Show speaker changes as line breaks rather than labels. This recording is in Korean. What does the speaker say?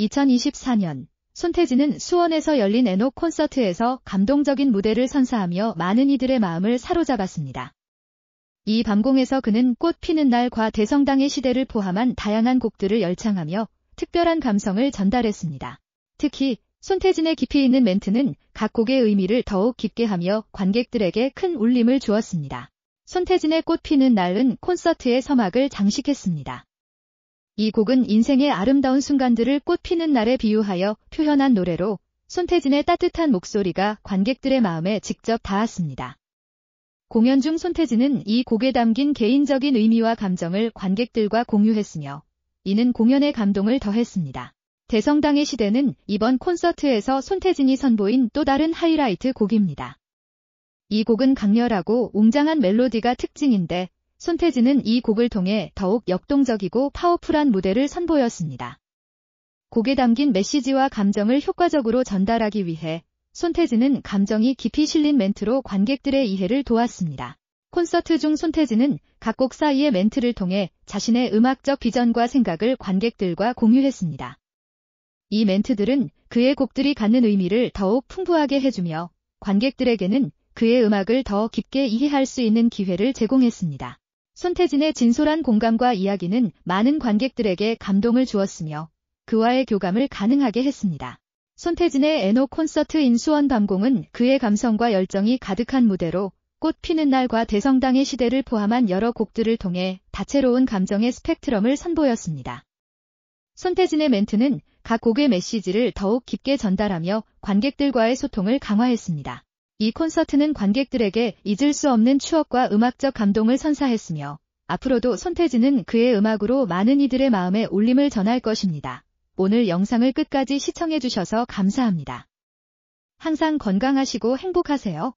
2024년 손태진은 수원에서 열린 에노 콘서트에서 감동적인 무대를 선사하며 많은 이들의 마음을 사로잡았습니다. 이 밤공에서 그는 꽃 피는 날과 대성당의 시대를 포함한 다양한 곡들을 열창하며 특별한 감성을 전달했습니다. 특히 손태진의 깊이 있는 멘트는 각 곡의 의미를 더욱 깊게 하며 관객들에게 큰 울림을 주었습니다. 손태진의 꽃 피는 날은 콘서트의 서막을 장식했습니다. 이 곡은 인생의 아름다운 순간들을 꽃 피는 날에 비유하여 표현한 노래로 손태진의 따뜻한 목소리가 관객들의 마음에 직접 닿았습니다. 공연 중 손태진은 이 곡에 담긴 개인적인 의미와 감정을 관객들과 공유했으며 이는 공연의 감동을 더했습니다. 대성당의 시대는 이번 콘서트에서 손태진이 선보인 또 다른 하이라이트 곡입니다. 이 곡은 강렬하고 웅장한 멜로디가 특징인데 손태진은 이 곡을 통해 더욱 역동적이고 파워풀한 무대를 선보였습니다. 곡에 담긴 메시지와 감정을 효과적으로 전달하기 위해 손태진은 감정이 깊이 실린 멘트로 관객들의 이해를 도왔습니다. 콘서트 중 손태진은 각 곡 사이의 멘트를 통해 자신의 음악적 비전과 생각을 관객들과 공유했습니다. 이 멘트들은 그의 곡들이 갖는 의미를 더욱 풍부하게 해주며 관객들에게는 그의 음악을 더 깊게 이해할 수 있는 기회를 제공했습니다. 손태진의 진솔한 공감과 이야기는 많은 관객들에게 감동을 주었으며 그와의 교감을 가능하게 했습니다. 손태진의 에노 콘서트 인수원 밤공은 그의 감성과 열정이 가득한 무대로 꽃 피는 날과 대성당의 시대를 포함한 여러 곡들을 통해 다채로운 감정의 스펙트럼을 선보였습니다. 손태진의 멘트는 각 곡의 메시지를 더욱 깊게 전달하며 관객들과의 소통을 강화했습니다. 이 콘서트는 관객들에게 잊을 수 없는 추억과 음악적 감동을 선사했으며 앞으로도 손태진은 그의 음악으로 많은 이들의 마음에 울림을 전할 것입니다. 오늘 영상을 끝까지 시청해주셔서 감사합니다. 항상 건강하시고 행복하세요.